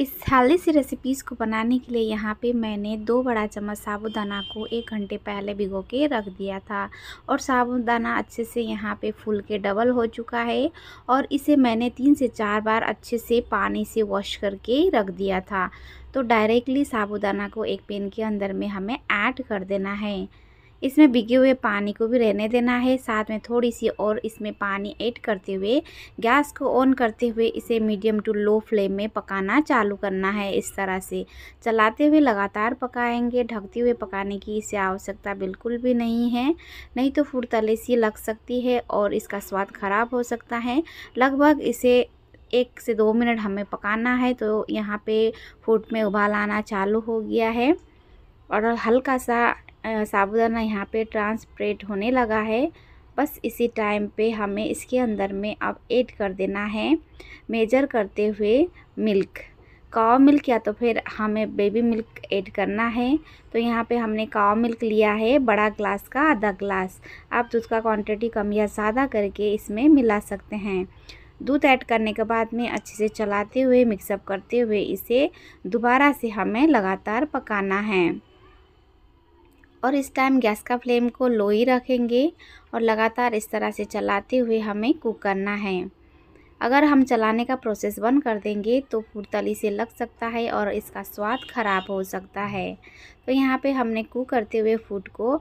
इस हेल्दी सी रेसिपीज़ को बनाने के लिए यहाँ पे मैंने दो बड़ा चम्मच साबुदाना को एक घंटे पहले भिगो के रख दिया था और साबुदाना अच्छे से यहाँ पे फूल के डबल हो चुका है और इसे मैंने तीन से चार बार अच्छे से पानी से वॉश करके रख दिया था तो डायरेक्टली साबुदाना को एक पेन के अंदर में हमें ऐड कर देना है इसमें बिगे हुए पानी को भी रहने देना है साथ में थोड़ी सी और इसमें पानी ऐड करते हुए गैस को ऑन करते हुए इसे मीडियम टू लो फ्लेम में पकाना चालू करना है इस तरह से चलाते हुए लगातार पकाएंगे ढकते हुए पकाने की इसे आवश्यकता बिल्कुल भी नहीं है नहीं तो फूड तले सी लग सकती है और इसका स्वाद ख़राब हो सकता है लगभग इसे एक से दो मिनट हमें पकाना है तो यहाँ पे फूड में उबाल आना चालू हो गया है और हल्का सा साबुदाना यहाँ पे ट्रांसप्रेट होने लगा है बस इसी टाइम पे हमें इसके अंदर में अब ऐड कर देना है मेजर करते हुए मिल्क काओ मिल्क या तो फिर हमें बेबी मिल्क ऐड करना है तो यहाँ पे हमने काओ मिल्क लिया है बड़ा ग्लास का आधा ग्लास आप दूध तो का क्वांटिटी कम या ज़्यादा करके इसमें मिला सकते हैं दूध ऐड करने के बाद में अच्छे से चलाते हुए मिक्सअप करते हुए इसे दोबारा से हमें लगातार पकाना है और इस टाइम गैस का फ्लेम को लो ही रखेंगे और लगातार इस तरह से चलाते हुए हमें कुक करना है अगर हम चलाने का प्रोसेस बंद कर देंगे तो फुरतली से लग सकता है और इसका स्वाद ख़राब हो सकता है तो यहाँ पे हमने कुक करते हुए फूड को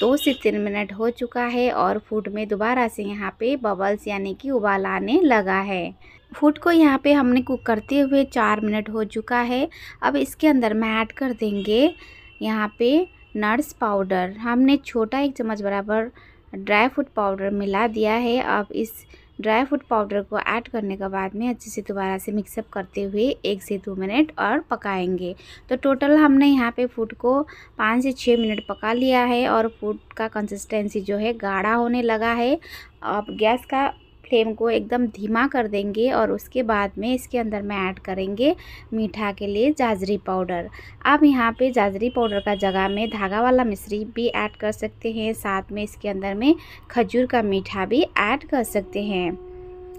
दो से तीन मिनट हो चुका है और फूड में दोबारा से यहाँ पे बबल्स यानी कि उबाल आने लगा है फूड को यहाँ पे हमने कुक करते हुए चार मिनट हो चुका है अब इसके अंदर मैं ऐड कर देंगे यहाँ पर नर्स पाउडर हमने छोटा एक चम्मच बराबर ड्राई फ्रूट पाउडर मिला दिया है अब इस ड्राई फ्रूट पाउडर को ऐड करने के बाद में अच्छे से दोबारा से मिक्सअप करते हुए एक से दो मिनट और पकाएंगे तो टोटल हमने यहाँ पे फूड को पाँच से छः मिनट पका लिया है और फूड का कंसिस्टेंसी जो है गाढ़ा होने लगा है अब गैस का फ्लेम को एकदम धीमा कर देंगे और उसके बाद में इसके अंदर में ऐड करेंगे मीठा के लिए जाजरी पाउडर आप यहाँ पे जाजरी पाउडर का जगह में धागा वाला मिश्री भी ऐड कर सकते हैं साथ में इसके अंदर में खजूर का मीठा भी ऐड कर सकते हैं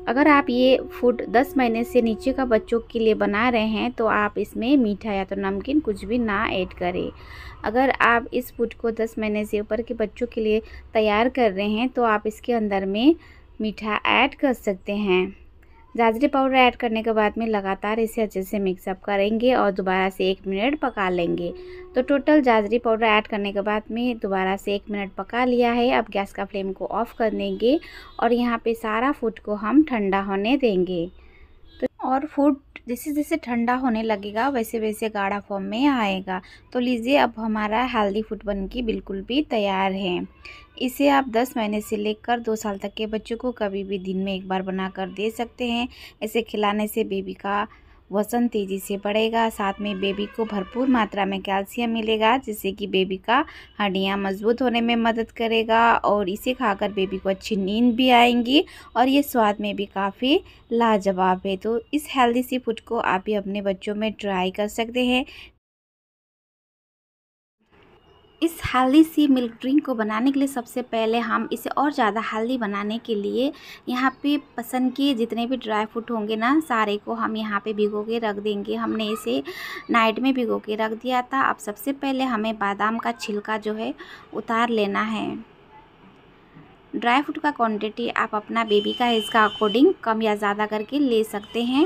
अगर आप ये फूड 10 महीने से नीचे का बच्चों के लिए बना रहे हैं तो आप इसमें मीठा या तो नमकीन कुछ भी ना ऐड करें अगर आप इस फूड को 10 महीने से ऊपर के बच्चों के लिए तैयार कर रहे हैं तो आप इसके अंदर में मीठा ऐड कर सकते हैं जाजरी पाउडर ऐड करने के बाद में लगातार इसे अच्छे से मिक्सअप करेंगे और दोबारा से एक मिनट पका लेंगे तो टोटल जाजरी पाउडर ऐड करने के बाद में दोबारा से एक मिनट पका लिया है अब गैस का फ्लेम को ऑफ़ कर देंगे और यहाँ पे सारा फूड को हम ठंडा होने देंगे तो और फूड जैसे जैसे ठंडा होने लगेगा वैसे वैसे गाढ़ा फॉर्म में आएगा तो लीजिए अब हमारा हेल्दी फूड बन के बिल्कुल भी तैयार है इसे आप 10 महीने से लेकर दो साल तक के बच्चों को कभी भी दिन में एक बार बनाकर दे सकते हैं इसे खिलाने से बेबी का वजन तेज़ी से बढ़ेगा साथ में बेबी को भरपूर मात्रा में कैल्शियम मिलेगा जिससे कि बेबी का हड्डियां मजबूत होने में मदद करेगा और इसे खाकर बेबी को अच्छी नींद भी आएंगी और ये स्वाद में भी काफ़ी लाजवाब है तो इस हेल्दी सी फूड को आप भी अपने बच्चों में ट्राई कर सकते हैं इस हेल्दी सी मिल्क ड्रिंक को बनाने के लिए सबसे पहले हम इसे और ज़्यादा हेल्दी बनाने के लिए यहाँ पे पसंद के जितने भी ड्राई फ्रूट होंगे ना सारे को हम यहाँ पे भिगो के रख देंगे हमने इसे नाइट में भिगो के रख दिया था अब सबसे पहले हमें बादाम का छिलका जो है उतार लेना है ड्राई फ्रूट का क्वान्टिटी आप अपना बेबी का इसका अकॉर्डिंग कम या ज़्यादा करके ले सकते हैं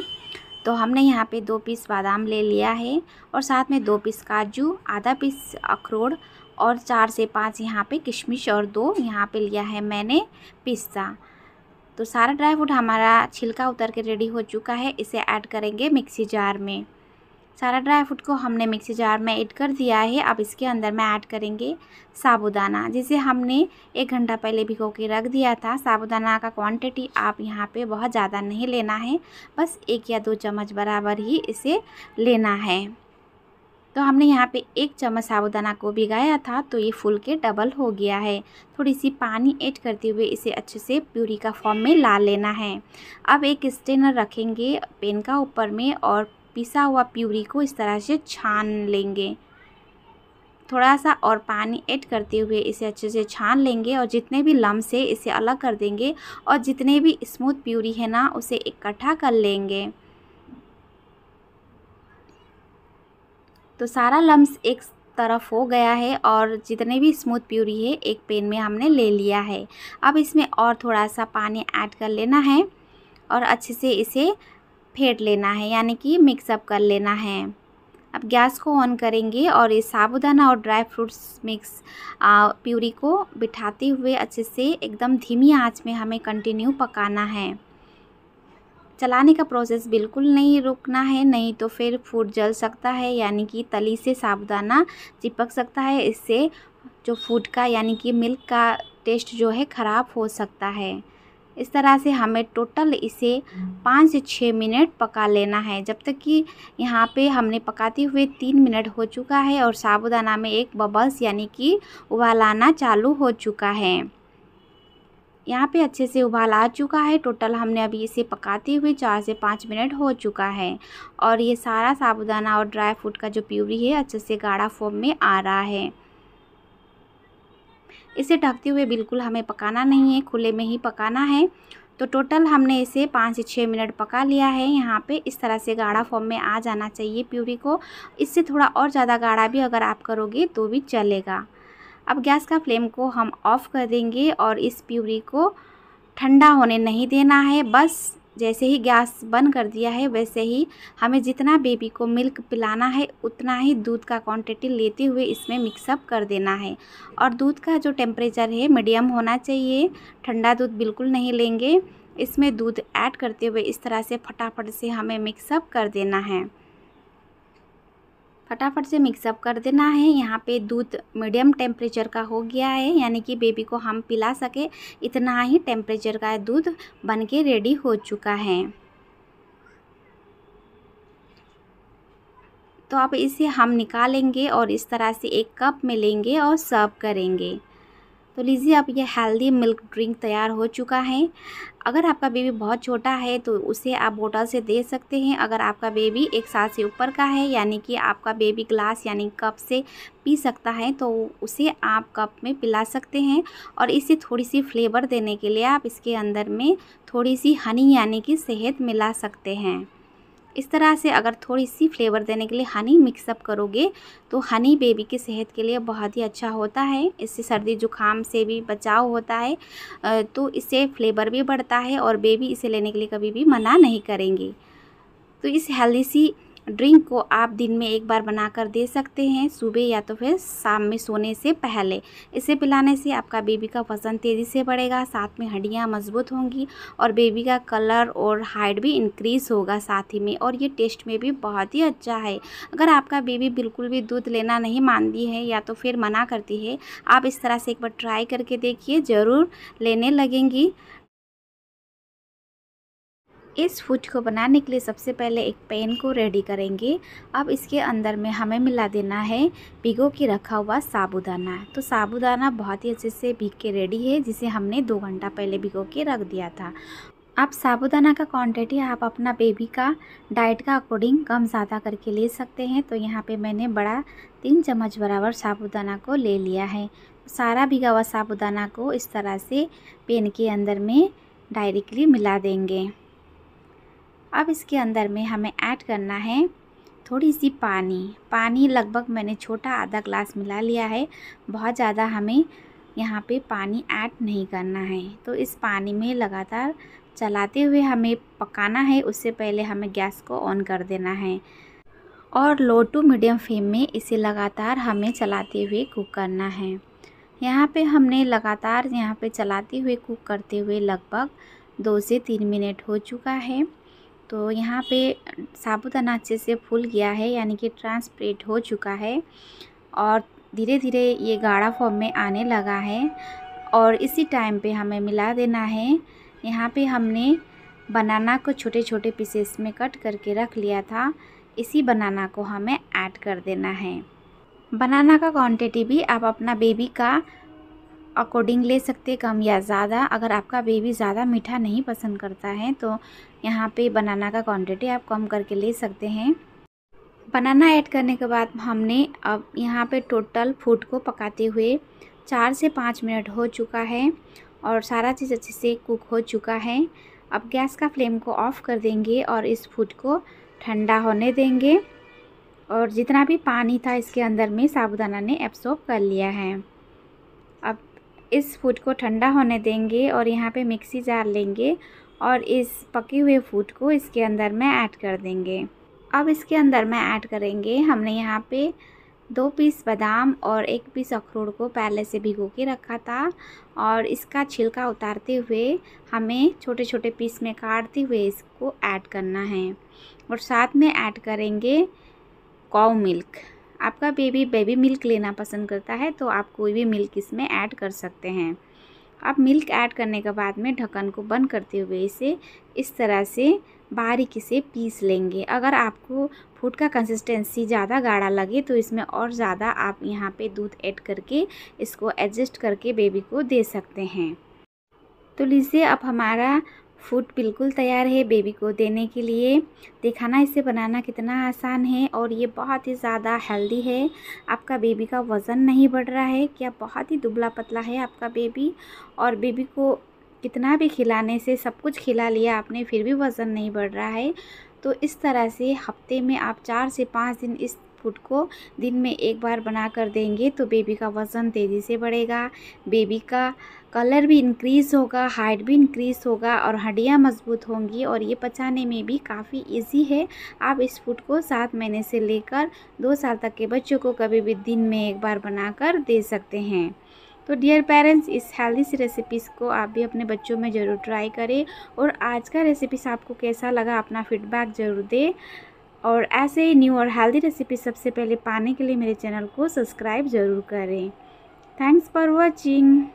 तो हमने यहाँ पे दो पीस बादाम ले लिया है और साथ में दो पीस काजू आधा पीस अखरोड़ और चार से पाँच यहाँ पे किशमिश और दो यहाँ पे लिया है मैंने पिस्ता तो सारा ड्राई फ्रूट हमारा छिलका उतर के रेडी हो चुका है इसे ऐड करेंगे मिक्सी जार में सारा ड्राई फ्रूट को हमने मिक्सी जार में ऐड कर दिया है अब इसके अंदर में ऐड करेंगे साबुदाना जिसे हमने एक घंटा पहले भिगो के रख दिया था साबुदाना का क्वांटिटी आप यहाँ पे बहुत ज़्यादा नहीं लेना है बस एक या दो चम्मच बराबर ही इसे लेना है तो हमने यहाँ पे एक चम्मच साबुदाना को भिगाया था तो ये फूल के डबल हो गया है थोड़ी सी पानी ऐड करते हुए इसे अच्छे से प्यूरी का फॉर्म में ला लेना है अब एक स्टेनर रखेंगे पेन का ऊपर में और पिसा हुआ प्यूरी को इस तरह से छान लेंगे थोड़ा सा और पानी ऐड करते हुए इसे अच्छे से छान लेंगे और जितने भी लम्स है इसे अलग कर देंगे और जितने भी स्मूथ प्यूरी है ना उसे इकट्ठा कर लेंगे तो सारा लम्स एक तरफ हो गया है और जितने भी स्मूथ प्यूरी है एक पेन में हमने ले लिया है अब इसमें और थोड़ा सा पानी ऐड कर लेना है और अच्छे से इसे फेंट लेना है यानी कि मिक्सअप कर लेना है अब गैस को ऑन करेंगे और ये साबुदाना और ड्राई फ्रूट्स मिक्स प्यूरी को बिठाते हुए अच्छे से एकदम धीमी आंच में हमें कंटिन्यू पकाना है चलाने का प्रोसेस बिल्कुल नहीं रुकना है नहीं तो फिर फूड जल सकता है यानी कि तली से साबुदाना चिपक सकता है इससे जो फूड का यानी कि मिल्क का टेस्ट जो है ख़राब हो सकता है इस तरह से हमें टोटल इसे पाँच से छः मिनट पका लेना है जब तक कि यहाँ पे हमने पकाते हुए तीन मिनट हो चुका है और साबुदाना में एक बबल्स यानी कि उबालाना चालू हो चुका है यहाँ पे अच्छे से उबाल आ चुका है टोटल हमने अभी इसे पकाते हुए चार से पाँच मिनट हो चुका है और ये सारा साबुदाना और ड्राई फ्रूट का जो प्यूरी है अच्छे से गाढ़ा फॉर्म में आ रहा है इसे ढकते हुए बिल्कुल हमें पकाना नहीं है खुले में ही पकाना है तो टोटल हमने इसे पाँच से छः मिनट पका लिया है यहाँ पे इस तरह से गाढ़ा फॉर्म में आ जाना चाहिए प्यूरी को इससे थोड़ा और ज़्यादा गाढ़ा भी अगर आप करोगे तो भी चलेगा अब गैस का फ्लेम को हम ऑफ़ कर देंगे और इस प्यूरी को ठंडा होने नहीं देना है बस जैसे ही गैस बंद कर दिया है वैसे ही हमें जितना बेबी को मिल्क पिलाना है उतना ही दूध का क्वांटिटी लेते हुए इसमें मिक्सअप कर देना है और दूध का जो टेम्परेचर है मीडियम होना चाहिए ठंडा दूध बिल्कुल नहीं लेंगे इसमें दूध ऐड करते हुए इस तरह से फटाफट से हमें मिक्सअप कर देना है फटाफट से मिक्सअप कर देना है यहाँ पे दूध मीडियम टेम्परेचर का हो गया है यानी कि बेबी को हम पिला सके इतना ही टेम्परेचर का दूध बन के रेडी हो चुका है तो आप इसे हम निकालेंगे और इस तरह से एक कप में लेंगे और सर्व करेंगे तो लीजिए आप ये हेल्दी मिल्क ड्रिंक तैयार हो चुका है अगर आपका बेबी बहुत छोटा है तो उसे आप बोटल से दे सकते हैं अगर आपका बेबी एक साल से ऊपर का है यानी कि आपका बेबी ग्लास यानी कप से पी सकता है तो उसे आप कप में पिला सकते हैं और इसे थोड़ी सी फ्लेवर देने के लिए आप इसके अंदर में थोड़ी सी हनी यानी कि शहद मिला सकते हैं इस तरह से अगर थोड़ी सी फ्लेवर देने के लिए हनी मिक्सअप करोगे तो हनी बेबी की सेहत के लिए बहुत ही अच्छा होता है इससे सर्दी जुकाम से भी बचाव होता है तो इससे फ्लेवर भी बढ़ता है और बेबी इसे लेने के लिए कभी भी मना नहीं करेंगे तो इस हेल्दी सी ड्रिंक को आप दिन में एक बार बनाकर दे सकते हैं सुबह या तो फिर शाम में सोने से पहले इसे पिलाने से आपका बेबी का वजन तेज़ी से बढ़ेगा साथ में हड्डियाँ मजबूत होंगी और बेबी का कलर और हाइट भी इंक्रीज़ होगा साथ ही में और ये टेस्ट में भी बहुत ही अच्छा है अगर आपका बेबी बिल्कुल भी दूध लेना नहीं मानती है या तो फिर मना करती है आप इस तरह से एक बार ट्राई करके देखिए ज़रूर लेने लगेंगी इस फूड को बनाने के लिए सबसे पहले एक पैन को रेडी करेंगे अब इसके अंदर में हमें मिला देना है भिगो के रखा हुआ साबुदाना तो साबुदाना बहुत ही अच्छे से भीग के रेडी है जिसे हमने दो घंटा पहले भिगो के रख दिया था आप साबुदाना का क्वांटिटी आप अपना बेबी का डाइट का अकॉर्डिंग कम ज़्यादा करके ले सकते हैं तो यहाँ पे मैंने बड़ा तीन चम्मच बराबर साबुदाना को ले लिया है सारा भिगा हुआ साबुदाना को इस तरह से पेन के अंदर में डायरेक्टली मिला देंगे अब इसके अंदर में हमें ऐड करना है थोड़ी सी पानी पानी लगभग मैंने छोटा आधा ग्लास मिला लिया है बहुत ज़्यादा हमें यहाँ पे पानी ऐड नहीं करना है तो इस पानी में लगातार चलाते हुए हमें पकाना है उससे पहले हमें गैस को ऑन कर देना है और लो टू मीडियम फ्लेम में इसे लगातार हमें चलाते हुए कुक करना है यहाँ पे हमने लगातार यहाँ पे चलाते हुए कुक करते हुए लगभग दो से तीन मिनट हो चुका है तो यहाँ पे साबुदाना अच्छे से फूल गया है यानी कि ट्रांसप्रेट हो चुका है और धीरे धीरे ये गाढ़ा फॉर्म में आने लगा है और इसी टाइम पे हमें मिला देना है यहाँ पे हमने बनाना को छोटे छोटे पीसेस में कट करके रख लिया था इसी बनाना को हमें ऐड कर देना है बनाना का क्वांटिटी भी आप अपना बेबी का अकॉर्डिंग ले सकते हैं कम या ज़्यादा अगर आपका बेबी ज़्यादा मीठा नहीं पसंद करता है तो यहाँ पे बनाना का क्वांटिटी आप कम करके ले सकते हैं बनाना ऐड करने के बाद हमने अब यहाँ पे टोटल फूड को पकाते हुए चार से पाँच मिनट हो चुका है और सारा चीज़ अच्छे से कुक हो चुका है अब गैस का फ्लेम को ऑफ़ कर देंगे और इस फूड को ठंडा होने देंगे और जितना भी पानी था इसके अंदर में साबुदाना ने एब्सॉर्ब कर लिया है इस फूड को ठंडा होने देंगे और यहाँ पे मिक्सी जार लेंगे और इस पके हुए फूड को इसके अंदर में ऐड कर देंगे अब इसके अंदर में ऐड करेंगे हमने यहाँ पे दो पीस बादाम और एक पीस अखरोट को पहले से भिगो के रखा था और इसका छिलका उतारते हुए हमें छोटे छोटे पीस में काटते हुए इसको ऐड करना है और साथ में ऐड करेंगे काऊ मिल्क आपका बेबी बेबी मिल्क लेना पसंद करता है तो आप कोई भी मिल्क इसमें ऐड कर सकते हैं आप मिल्क ऐड करने के बाद में ढक्कन को बंद करते हुए इसे इस तरह से बारीकी से पीस लेंगे अगर आपको फूड का कंसिस्टेंसी ज़्यादा गाढ़ा लगे तो इसमें और ज़्यादा आप यहाँ पे दूध ऐड करके इसको एडजस्ट करके बेबी को दे सकते हैं तो लीजिए अब हमारा फूड बिल्कुल तैयार है बेबी को देने के लिए दिखाना इसे बनाना कितना आसान है और ये बहुत ही ज़्यादा हेल्दी है आपका बेबी का वज़न नहीं बढ़ रहा है क्या बहुत ही दुबला पतला है आपका बेबी और बेबी को कितना भी खिलाने से सब कुछ खिला लिया आपने फिर भी वज़न नहीं बढ़ रहा है तो इस तरह से हफ्ते में आप चार से पाँच दिन इस फूड को दिन में एक बार बना कर देंगे तो बेबी का वज़न तेज़ी से बढ़ेगा बेबी का कलर भी इंक्रीज़ होगा हाइट भी इंक्रीज़ होगा और हड्डियाँ मजबूत होंगी और ये पचाने में भी काफ़ी इजी है आप इस फूड को सात महीने से लेकर दो साल तक के बच्चों को कभी भी दिन में एक बार बनाकर दे सकते हैं तो डियर पेरेंट्स इस हेल्दी सी रेसिपीज़ को आप भी अपने बच्चों में ज़रूर ट्राई करें और आज का रेसिपीज आपको कैसा लगा अपना फीडबैक ज़रूर दें और ऐसे ही न्यू और हेल्दी रेसिपी सबसे पहले पाने के लिए मेरे चैनल को सब्सक्राइब ज़रूर करें थैंक्स फॉर वॉचिंग